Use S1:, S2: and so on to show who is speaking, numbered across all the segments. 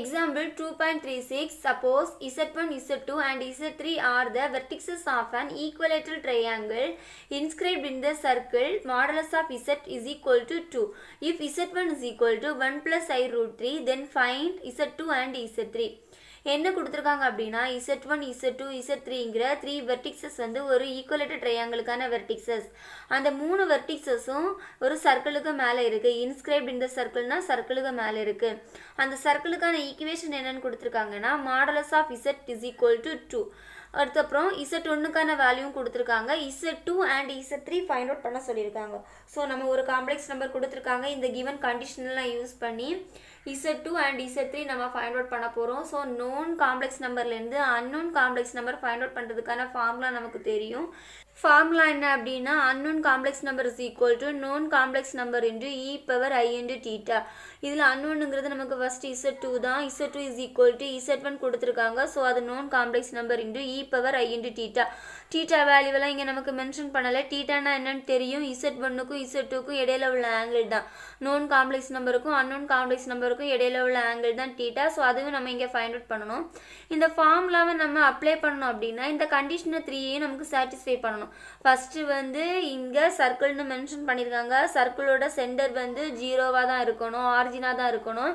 S1: example 2.36, suppose Z1, Z2 and Z3 are the vertices of an equilateral triangle inscribed in the circle modulus of Z is equal to 2. If Z1 is equal to 1 plus i root 3 then find Z2 and Z3. என்ன கொடுத்துருக்காங்க அப்படின்னா Z one Z two Z த்ரீங்கிற three vertices வந்து ஒரு ஈக்குவலேட்டட் ட்ரையாங்கிளுக்கான வெர்டிக்ஸஸ் அந்த மூணு வெர்டிக்ஸஸும் ஒரு சர்க்கிளுக்கு மேலே இருக்குது இன்ஸ்கிரைப்ட் இந்த சர்க்கிள்னா சர்க்கிளுக்கு மேலே இருக்குது அந்த சர்க்கிளுக்கான ஈக்குவேஷன் என்னென்னு கொடுத்துருக்காங்கன்னா modulus of z is equal to two அதுக்கப்புறம் இசட் ஒன்றுக்கான வேல்யூவும் கொடுத்துருக்காங்க z two and z three find out பண்ண சொல்லியிருக்காங்க ஸோ நம்ம ஒரு காம்ப்ளெக்ஸ் நம்பர் கொடுத்துருக்காங்க இந்த கிவன் கண்டிஷன்லாம் யூஸ் பண்ணி z two and z three நம்ம ஃபைண்ட் அவுட் பண்ண போகிறோம் ஸோ நோன் காம்ப்ளெக்ஸ் நம்பர்லேருந்து unknown complex number find out பண்ணுறதுக்கான ஃபார்முலா நமக்கு தெரியும் ஃபார்முலா என்ன அப்படின்னா unknown complex number is equal to known complex number into e power i into theta இதில் அன்னோனுங்கிறது நமக்கு ஃபஸ்ட் இசட் டூ தான் z two is equal to z one கொடுத்துருக்காங்க ஸோ அது known complex number into e power i into theta theta வேல்யூவெல்லாம் இங்கே நமக்கு mention பண்ணலை டீட்டானா என்னன்னு தெரியும் இசட் ஒன்றுக்கும் இசட் டூக்கும் இடையில உள்ள ஆங்கிள் தான் நோன் காம்ப்ளெக்ஸ் நம்பருக்கும் அன்னோன் காம்ப்ளெக்ஸ் நம்பருக்கும் இடையில உள்ள ஆங்கிள் தான் டீட்டா ஸோ அதுவும் நம்ம இங்கே ஃபைண்ட் அவுட் பண்ணணும் இந்த ஃபார்முலாவை நம்ம அப்ளை பண்ணணும் அப்படின்னா இந்த கண்டிஷனை த்ரீயையும் நமக்கு சாட்டிஸ்ஃபை பண்ணணும் ஃபஸ்ட்டு வந்து இங்கே சர்க்கிள்னு மென்ஷன் பண்ணியிருக்காங்க சர்க்கிளோட சென்டர் வந்து ஜீரோவாக தான் இருக்கணும் ஆரிஜினாக தான் இருக்கணும்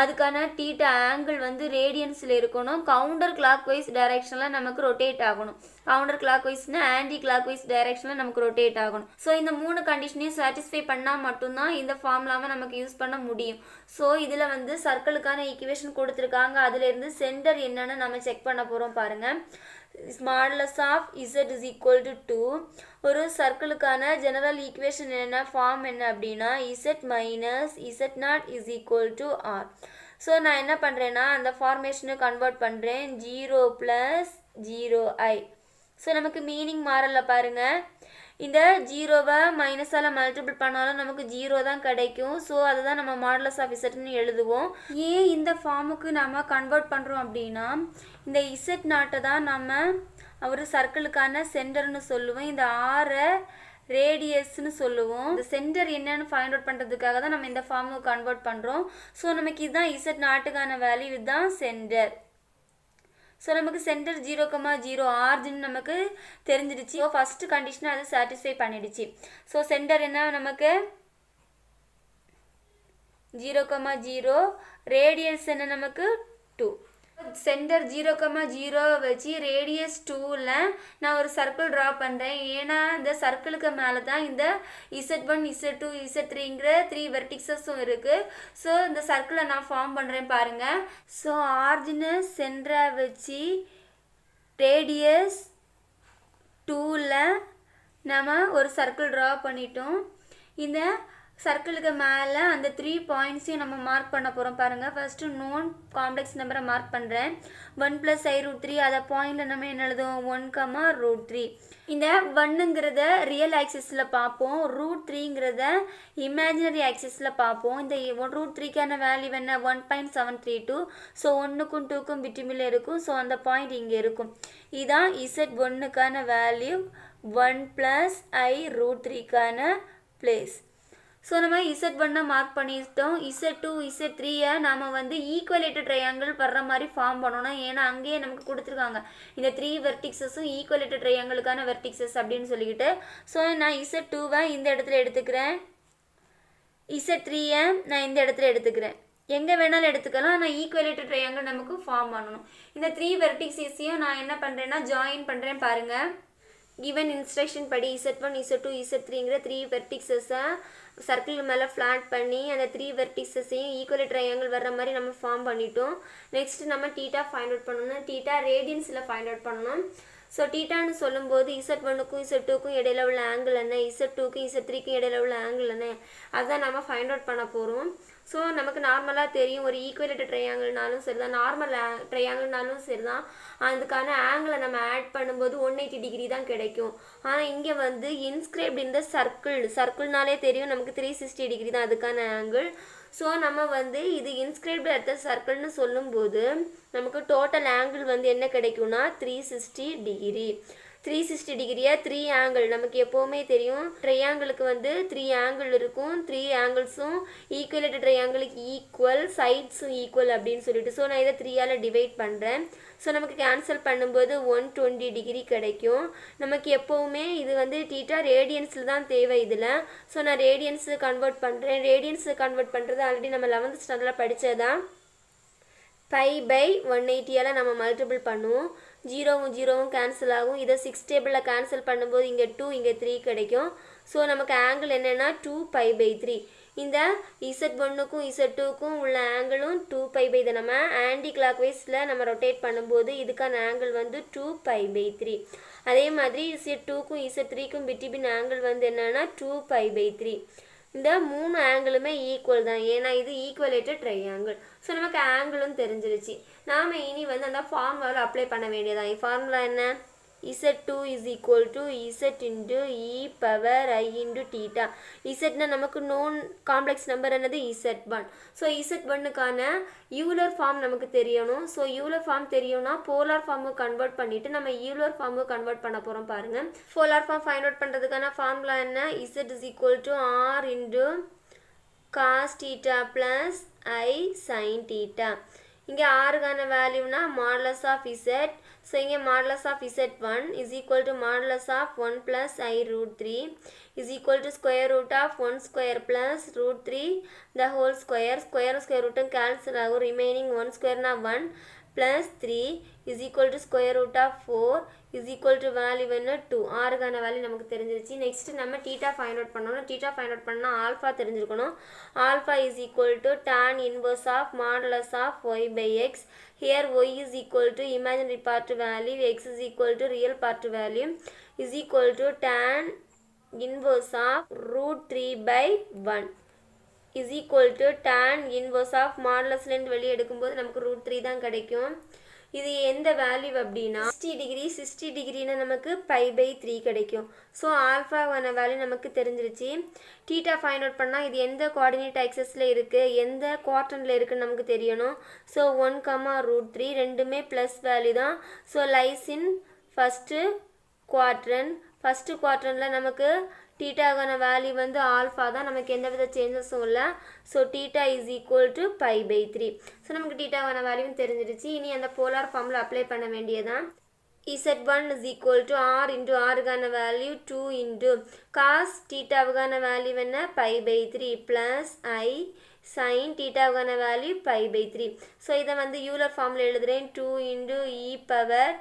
S1: அதுக்கான தீட்டா ஆங்கிள் வந்து ரேடியன்ஸில் இருக்கணும் கவுண்டர் கிளாக் வைஸ் டைரக்ஷனில் நமக்கு ரொட்டேட் ஆகணும் கவுண்டர் கிளாக் வைஸ்னா ஆன்டி கிளாக் வைஸ் டைரக்ஷனில் நமக்கு ரொட்டேட் ஆகணும் ஸோ இந்த மூணு கண்டிஷனையும் சாட்டிஸ்ஃபை பண்ணால் மட்டும்தான் இந்த ஃபார்முலாவை நமக்கு யூஸ் பண்ண முடியும் ஸோ இதில் வந்து சர்க்கிளுக்கான ஈக்குவேஷன் கொடுத்துருக்காங்க அதுலேருந்து சென்டர் என்னென்னு நம்ம செக் பண்ண போகிறோம் பாருங்கள் modulus of z is equal to two ஒரு சர்க்கிளுக்கான ஜெனரல் ஈக்குவேஷன் என்ன ஃபார்ம் என்ன அப்படின்னா Z minus Z not is equal to R so நான் என்ன பண்ணுறேன்னா அந்த ஃபார்மேஷனை கன்வெர்ட் பண்ணுறேன் zero plus zero I so நமக்கு மீனிங் மாறல பாருங்கள் இந்த ஜீரோவை மைனஸால் மல்டிபிள் பண்ணாலும் நமக்கு ஜீரோ தான் கிடைக்கும் ஸோ அதை தான் நம்ம மாடலஸ் ஆஃப் இசட்னு எழுதுவோம் ஏன் இந்த ஃபார்முக்கு நம்ம கன்வெர்ட் பண்ணுறோம் அப்படின்னா இந்த இசட் நாட்டை தான் நம்ம ஒரு சர்க்கிளுக்கான சென்டர்னு சொல்லுவோம் இந்த ஆரை ரேடியஸ்னு சொல்லுவோம் இந்த சென்டர் என்னன்னு ஃபைண்ட் அவுட் பண்ணுறதுக்காக தான் நம்ம இந்த ஃபார்முக்கு கன்வெர்ட் பண்ணுறோம் ஸோ நமக்கு இதுதான் இசட் நாட்டுக்கான வேல்யூ இதுதான் சென்டர் ஸோ நமக்கு centre zero comma zero origin நமக்கு தெரிஞ்சிடுச்சு ஸோ ஃபஸ்ட்டு கண்டிஷனை அது சாட்டிஸ்ஃபை பண்ணிடுச்சு ஸோ சென்டர் என்ன நமக்கு ஜீரோ கமா ஜீரோ ரேடியன்ஸ் என்ன நமக்கு டூ சென்டர் ஜீரோ கம்மா ஜீரோவை வச்சு ரேடியஸ் டூவில் நான் ஒரு சர்க்கிள் ட்ரா பண்ணுறேன் ஏன்னா இந்த சர்க்கிளுக்கு மேலே தான் இந்த z one Z two Z த்ரீங்கிற த்ரீ வெர்டிக்ஸஸும் இருக்குது ஸோ இந்த சர்க்கிளை நான் ஃபார்ம் பண்ணுறேன் பாருங்கள் ஸோ ஆர்ஜினை சென்டரை வச்சு ரேடியஸ் டூவில் நம்ம ஒரு சர்க்கிள் ட்ரா பண்ணிட்டோம் இந்த சர்க்கிளுக்கு மேலே அந்த த்ரீ பாயிண்ட்ஸையும் நம்ம மார்க் பண்ண போகிறோம் பாருங்கள் ஃபஸ்ட்டு நோன் காம்ப்ளெக்ஸ் நம்பரை மார்க் பண்ணுறேன் one plus i root three அதை பாயிண்டில் நம்ம என்ன எழுதுவோம் ஒன் கமா ரூட் த்ரீ இந்த ஒன்னுங்கிறத ரியல் ஆக்சஸில் பார்ப்போம் ரூட் த்ரீங்கிறத இமேஜினரி ஆக்சஸில் பார்ப்போம் இந்த ரூட் த்ரீக்கான வேல்யூ என்ன one point seven three two so ஒன்றுக்கும் டூக்கும் விட்டுமில் இருக்கும் ஸோ அந்த பாயிண்ட் இங்கே இருக்கும் இதுதான் இசட் ஒன்றுக்கான value one plus i root த்ரீக்கான பிளேஸ் ஸோ நம்ம இசட் ஒன்னை மார்க் பண்ணிட்டோம் இசட் டூ இசட் த்ரீயை நாம் வந்து ஈக்குவலேட்டட் ட்ரையாங்கிள் படுற மாதிரி ஃபார்ம் பண்ணணும் ஏன்னா அங்கேயே நமக்கு கொடுத்துருக்காங்க இந்த த்ரீ வெர்டிக்ஸஸும் ஈக்குவலேட்டட் ட்ரையாங்கிளுக்கான வெர்டிக்ஸஸ் அப்படின்னு சொல்லிக்கிட்டு ஸோ நான் இசட் டூவை இந்த இடத்துல எடுத்துக்கிறேன் இசட் த்ரீயை நான் இந்த இடத்துல எடுத்துக்கிறேன் எங்கே வேணாலும் எடுத்துக்கலாம் ஆனால் ஈக்குவலேட்டட் ட்ரையாங்கிள் நமக்கு ஃபார்ம் பண்ணணும் இந்த த்ரீ வெர்டிக்ஸஸையும் நான் என்ன பண்ணுறேன்னா ஜாயின் பண்ணுறேன் பாருங்கள் கிவன் இன்ஸ்ட்ரக்ஷன் படி z one Z two Z த்ரீங்கிற த்ரீ வெர்டிக்ஸஸை சர்க்கிள் மேலே ஃப்ளாட் பண்ணி அந்த த்ரீ வெர்டிசஸையும் ஈக்குவலி ட்ரையாங்கிள் வர்ற மாதிரி நம்ம ஃபார்ம் பண்ணிட்டோம் நெக்ஸ்ட் நம்ம டீட்டா ஃபைண்ட் அவுட் பண்ணணும் டீட்டா ரேடியன்ஸில் ஃபைண்ட் அவுட் பண்ணணும் ஸோ டீட்டான்னு சொல்லும்போது இசட் ஒனுக்கும் இசட் டூக்கும் இடையில உள்ள ஆங்கிள் என்ன இசட் டூக்கும் இசட் த்ரீக்கும் இடையில உள்ள ஆங்கிள் என்ன அதுதான் நம்ம ஃபைண்ட் அவுட் பண்ண போகிறோம் ஸோ நமக்கு நார்மலாக தெரியும் ஒரு ட்ரை ட்ரையாங்கிள்னாலும் சரி தான் நார்மல் ட்ரையாங்கிள்னாலும் சரி தான் அதுக்கான ஆங்கிளை நம்ம ஆட் பண்ணும்போது ஒன் எயிட்டி டிகிரி தான் கிடைக்கும் ஆனால் இங்கே வந்து இன்ஸ்கிரைப்ட் இந்த சர்க்கிள் சர்க்கிள்னாலே தெரியும் நமக்கு த்ரீ சிக்ஸ்டி டிகிரி தான் அதுக்கான ஆங்கிள் ஸோ நம்ம வந்து இது இன்ஸ்கிரைப்டு அடுத்த சர்க்கிள்னு சொல்லும்போது நமக்கு டோட்டல் ஆங்கிள் வந்து என்ன கிடைக்கும்னா three sixty degree three sixty டிகிரியாக த்ரீ ஆங்கிள் நமக்கு எப்போவுமே தெரியும் ட்ரையாங்கிளுக்கு வந்து த்ரீ ஆங்கிள் இருக்கும் த்ரீ ஆங்கிள்ஸும் ஈக்குவலேட்டு ட்ரையாங்கிளுக்கு ஈக்குவல் சைட்ஸும் ஈக்குவல் அப்படின்னு சொல்லிட்டு ஸோ நான் இதை த்ரீயால் டிவைட் பண்ணுறேன் ஸோ நமக்கு கேன்சல் பண்ணும்போது ஒன் டுவெண்ட்டி டிகிரி கிடைக்கும் நமக்கு எப்போவுமே இது வந்து டீட்டா ரேடியன்ஸில் தான் தேவை இதில் ஸோ நான் ரேடியன்ஸு கன்வெர்ட் பண்ணுறேன் ரேடியன்ஸு கன்வெர்ட் பண்ணுறது ஆல்ரெடி நம்ம லெவன்த் ஸ்டாண்டர்டில் படித்ததான் பை பை ஒன் எயிட்டியால் நம்ம மல்டிபிள் பண்ணுவோம் ஜீரோவும் ஜீரோவும் கேன்சல் ஆகும் இதை சிக்ஸ் டேபிளில் கேன்சல் பண்ணும்போது இங்கே டூ இங்கே த்ரீ கிடைக்கும் ஸோ நமக்கு ஆங்கிள் என்னென்னா டூ பை பை த்ரீ இந்த இசட் ஒன்றுக்கும் இசட் டூக்கும் உள்ள ஆங்கிளும் டூ பை பை இதை நம்ம ஆன்டி கிளாக் வைஸில் நம்ம ரொட்டேட் பண்ணும்போது இதுக்கான ஆங்கிள் வந்து டூ பை பை த்ரீ அதே மாதிரி இசட் டூக்கும் இசட் த்ரீக்கும் பிட்டிபின் ஆங்கிள் வந்து என்னென்னா டூ பை பை த்ரீ இந்த மூணு ஆங்கிளுமே ஈக்குவல் தான் ஏன்னா இது ஈக்குவலேட்டட் ட்ரையாங்கிள் ஸோ நமக்கு ஆங்கிளும் தெரிஞ்சிருச்சு நாம் இனி வந்து அந்த ஃபார்முலாவில் அப்ளை பண்ண வேண்டியதான் ஃபார்முலா என்ன z two is equal to z into e power i into theta இசட்னா நமக்கு நோன் காம்ப்ளெக்ஸ் நம்பர் என்னது இசட் ஒன் ஸோ இசட் ஒன்னுக்கான யூலர் ஃபார்ம் நமக்கு தெரியணும் ஸோ யூலர் ஃபார்ம் தெரியும்னா போலார் ஃபார்மு கன்வெர்ட் பண்ணிவிட்டு நம்ம யூலர் ஃபார்மு கன்வெர்ட் பண்ண போகிறோம் பாருங்கள் போலார் ஃபார்ம் ஃபைண்ட் அவுட் பண்ணுறதுக்கான ஃபார்முலா என்ன z is equal to r into cos theta plus i sine theta இங்கே ஆறுக்கான வேல்யூனா மாடலஸ் ஆஃப் இசட் So, இங்கே modulus of Z1 is equal to modulus of 1 plus i root 3 is equal to square root of 1 square plus root 3 the whole square square square root cancel ஆகும் remaining 1 square நா 1 plus three is equal to square root of four is equal to value என்ன two ஆறுக்கான value நமக்கு தெரிஞ்சிருச்சு next நம்ம theta find out பண்ணணும் theta find out பண்ணால் alpha தெரிஞ்சிருக்கணும் alpha is equal to tan inverse of modulus of y by x here y is equal to imaginary part value x is equal to real part value is equal to tan inverse of root three by one is equal to tan inverse of மாடலஸ்லேருந்து வெளியே எடுக்கும்போது நமக்கு root three தான் கிடைக்கும் இது எந்த value அப்படின்னா sixty degree sixty நான் நமக்கு by பை த்ரீ கிடைக்கும் ஸோ ஆல்ஃபாவான வேல்யூ நமக்கு தெரிஞ்சிருச்சு டீட்டா find அவுட் பண்ணால் இது எந்த coordinate axisல இருக்குது எந்த quadrantல இருக்குதுன்னு நமக்கு தெரியணும் so one comma root three ரெண்டுமே ப்ளஸ் வேல்யூ தான் so lies in first quadrant first quadrantல நமக்கு தீட்டாகான வேல்யூ வந்து ஆல்ஃபா தான் நமக்கு எந்த வித சேஞ்சஸும் இல்லை so theta is equal to pi by three so நமக்கு டீட்டாகான வேல்யூ தெரிஞ்சிருச்சு இனி அந்த போலார் ஃபார்மில் அப்ளை பண்ண வேண்டியதான் z one is equal to r into ஆருக்கான வேல்யூ டூ இன்டூ காஸ் டீட்டாவுக்கான வேல்யூ என்ன pi by three plus i sine டீட்டாவுக்கான value pi by three so இதை வந்து யூலர் ஃபார்மில் எழுதுகிறேன் two into e power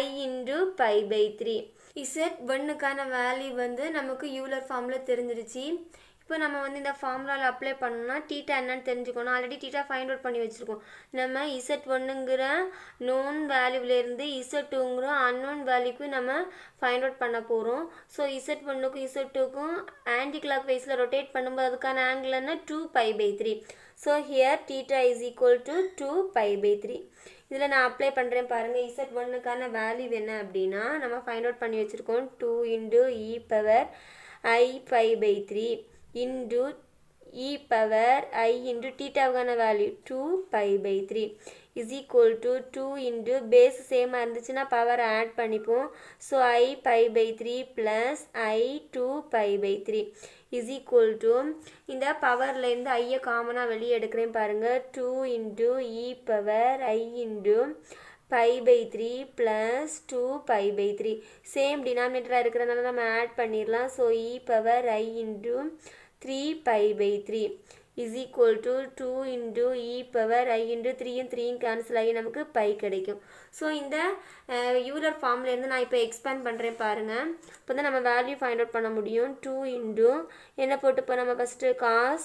S1: i into pi by three z ஒன்னுக்கான value வந்து நமக்கு யூலர் ஃபார்மில் தெரிஞ்சிருச்சு இப்போ நம்ம வந்து இந்த ஃபார்முலாவில் அப்ளை பண்ணோம்னா டீட்டா என்னன்னு தெரிஞ்சுக்கணும் ஆல்ரெடி டீட்டா ஃபைண்ட் அவுட் பண்ணி வச்சுருக்கோம் நம்ம இசட் ஒன்னுங்கிற நோன் வேல்யூவிலேருந்து இசட் டூங்கிற அன்னோன் வேல்யூக்கு நம்ம ஃபைண்ட் அவுட் பண்ண போகிறோம் ஸோ இசட் ஒன்னுக்கும் இசட் டூக்கும் ஆன்டி கிளாக் வைஸில் ரொட்டேட் பண்ணும்போது அதுக்கான ஆங்கிள்னா two pi by three so here theta is equal to two pi by three இதில் நான் அப்ளை பண்ணுறேன் பாருங்கள் இசட் ஒன்னுக்கான வேல்யூ என்ன அப்படின்னா நம்ம ஃபைண்ட் அவுட் பண்ணி வச்சுருக்கோம் two into e power i five pi three into e power i into டீட்டாவுக்கான value two pi by three is equal to two into base சேமாக இருந்துச்சுன்னா பவர் ஆட் பண்ணிப்போம் so i five pi three plus i two five pi three is equal to இந்த பவர்லேருந்து ஐயை காமனாக வெளியே எடுக்கிறேன் பாருங்கள் two into e power i into pi by three plus two pi by three same டினாமினேட்டராக இருக்கிறனால நம்ம add பண்ணிடலாம் so e power i into three pi by three is equal to two into e power i into த்ரீயும் த்ரீயும் cancel ஆகி நமக்கு by கிடைக்கும் so இந்த யூலர் ஃபார்ம்லேருந்து நான் இப்போ expand பண்ணுறேன் பாருங்கள் இப்போ நம்ம வேல்யூ find அவுட் பண்ண முடியும் டூ into என்ன போட்டுப்போம் நம்ம ஃபஸ்ட்டு cos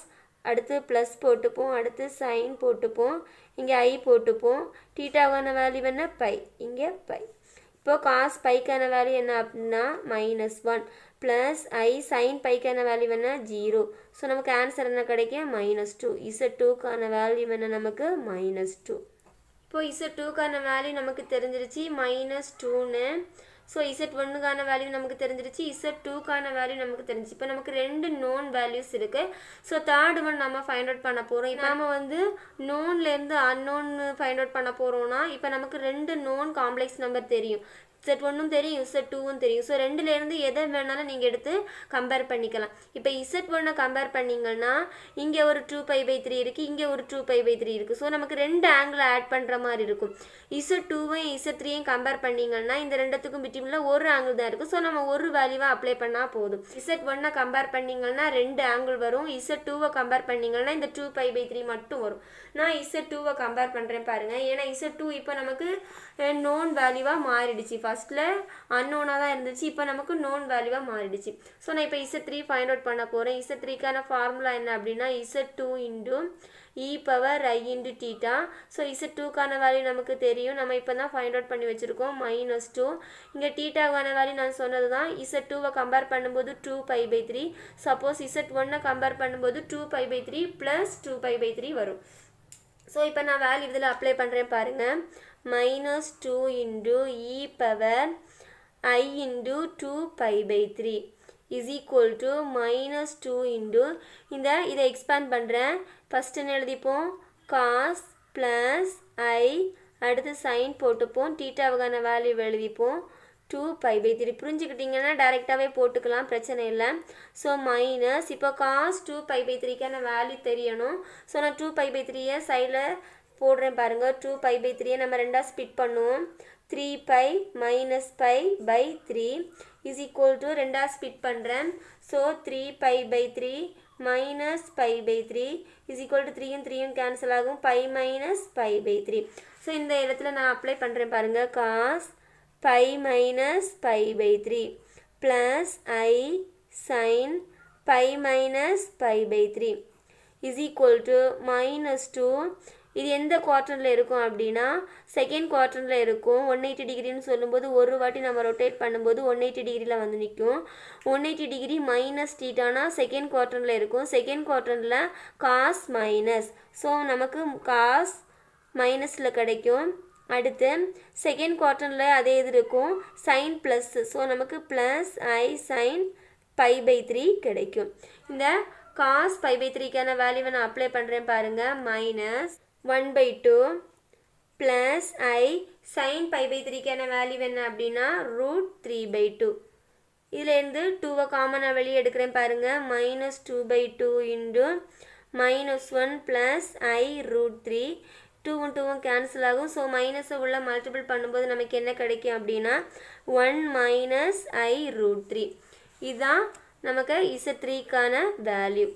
S1: அடுத்து ப்ளஸ் போட்டுப்போம் அடுத்து சைன் போட்டுப்போம் இங்கே ஐ போட்டுப்போம் டீட்டாவான வேல்யூ என்ன பை இங்கே பை இப்போது pi பைக்கான வேல்யூ என்ன அப்படின்னா minus one plus i sine ಪೈಕನ ವ್ಯಾಲ್ಯೂವನ್ನು ஜீரோ ஸோ நமக்கு ஆன்சர் என்ன கிடைக்கும் மைனஸ் டூ இசட் டூக்கான value என்ன நமக்கு மைனஸ் டூ இப்போ z2 டூக்கான வேல்யூ நமக்கு தெரிஞ்சிருச்சு மைனஸ் நே ஸோ z1 ஒன்றுக்கான வேல்யூ நமக்கு தெரிஞ்சிருச்சு z2 டூக்கான வேல்யூ நமக்கு தெரிஞ்சிச்சு இப்போ நமக்கு ரெண்டு நோன் வேல்யூஸ் இருக்குது ஸோ தேர்ட் ஒன் நம்ம find அவுட் பண்ண போகிறோம் இப்போ நம்ம வந்து நோன்லேருந்து unknown find அவுட் பண்ண போகிறோம்னா இப்போ நமக்கு ரெண்டு நோன் காம்ப்ளெக்ஸ் நம்பர் தெரியும் இசட் ஒன்றும் தெரியும் இசட் டூவும் தெரியும் ஸோ ரெண்டுலேருந்து எதை வேணாலும் நீங்கள் எடுத்து கம்பேர் பண்ணிக்கலாம் இப்போ இசட் ஒன்னை கம்பேர் பண்ணிங்கன்னா இங்கே ஒரு டூ பை பை த்ரீ இருக்குது இங்கே ஒரு டூ பை பை த்ரீ இருக்குது ஸோ நமக்கு ரெண்டு ஆங்கிள் ஆட் பண்ணுற மாதிரி இருக்கும் இசட் டூவையும் இசட் த்ரீயும் கம்பேர் பண்ணிங்கன்னா இந்த ரெண்டுத்துக்கும் பிட்வீனில் ஒரு ஆங்கிள் தான் இருக்குது ஸோ நம்ம ஒரு வேல்யூவாக அப்ளை பண்ணால் போதும் இசட் ஒன்னை கம்பேர் பண்ணிங்கன்னா ரெண்டு ஆங்கிள் வரும் இசட் டூவை கம்பேர் பண்ணிங்கன்னா இந்த டூ பை பை த்ரீ மட்டும் வரும் நான் இசட் டூவை கம்பேர் பண்ணுறேன் பாருங்கள் ஏன்னா இசட் டூ இப்போ நமக்கு நோன் eh, வேல்யூவாக மாறிடுச்சு ஃபஸ்ட்டில் அன்னோனாக தான் இருந்துச்சு இப்போ நமக்கு நோன் வேல்யூவாக மாறிடுச்சு ஸோ நான் இப்போ இசட் த்ரீ ஃபைண்ட் அவுட் பண்ண போகிறேன் இசட் த்ரீக்கான ஃபார்முலா என்ன அப்படின்னா z two into e power i into theta so z டூக்கான வேல்யூ நமக்கு தெரியும் நம்ம இப்போ தான் ஃபைண்ட் அவுட் பண்ணி வச்சுருக்கோம் மைனஸ் டூ இங்கே டீட்டாவான வேல்யூ நான் சொன்னது தான் இசட் டூவை கம்பேர் பண்ணும்போது two pi by three suppose z ஒன்னை கம்பேர் பண்ணும்போது two pi by three plus two pi by three வரும் ஸோ இப்போ நான் வேல்யூ இதில் அப்ளை பண்ணுறேன் பாருங்கள் minus 2 into e power i into 2 pi by 3 is equal to minus 2 into இந்த இதை expand பண்ணுறேன் ஃபஸ்ட்டுன்னு எழுதிப்போம் காஸ் ப்ளஸ் ஐ அடுத்து சைன் போட்டுப்போம் டீட்டாவுக்கான வேல்யூ எழுதிப்போம் டூ பை பை த்ரீ புரிஞ்சுக்கிட்டிங்கன்னா டேரெக்டாகவே போட்டுக்கலாம் பிரச்சனை இல்லை ஸோ மைனஸ் இப்போ 2 டூ by பை த்ரீக்கான வேல்யூ தெரியணும் ஸோ நான் டூ by பை ஏ சைடில் போடுறேன் பாருங்க டூ பை பை த்ரீயை நம்ம ரெண்டாக ஸ்பிட் பண்ணுவோம் three pi minus pi by three is equal to ரெண்டாக ஸ்பிட் பண்ணுறேன் so three pi by three minus pi by three is equal to த்ரீயும் த்ரீயும் கேன்சல் ஆகும் pi minus pi by three so இந்த இடத்துல நான் அப்ளை பண்ணுறேன் பாருங்கள் cos pi minus pi by three plus i sine pi minus pi by three is equal to minus two இது எந்த குவார்டரில் இருக்கும் அப்படின்னா செகண்ட் குவார்டரில் இருக்கும் ஒன் எயிட்டி டிகிரின்னு சொல்லும்போது ஒரு வாட்டி நம்ம ரொட்டேட் பண்ணும்போது ஒன் எயிட்டி டிகிரியில் வந்து நிற்கும் ஒன் எயிட்டி டிகிரி மைனஸ் டீட்டானா செகண்ட் குவார்டரில் இருக்கும் செகண்ட் குவார்டரில் காஸ் மைனஸ் ஸோ நமக்கு காஸ் மைனஸில் கிடைக்கும் அடுத்து செகண்ட் குவார்டரில் அதே இது இருக்கும் சைன் ப்ளஸ் ஸோ நமக்கு plus i sine pi by three கிடைக்கும் இந்த காஸ் பை பை த்ரீக்கான வேல்யூவை நான் அப்ளை பண்ணுறேன் பாருங்கள் minus 1 by 2 plus i sin pi by 3க்கான வேல்யூ என்ன அப்படின்னா ரூட் த்ரீ பை டூ இதுலேருந்து டூவை காமன் வெளியே எடுக்கிறேன் பாருங்கள் minus two by two 1 minus one plus i root three 2 டூவும் கேன்சல் ஆகும் ஸோ மைனஸை உள்ள மல்டிபிள் பண்ணும்போது நமக்கு என்ன கிடைக்கும் அப்படின்னா one minus i root three இதுதான் நமக்கு இசட் த்ரீக்கான வேல்யூ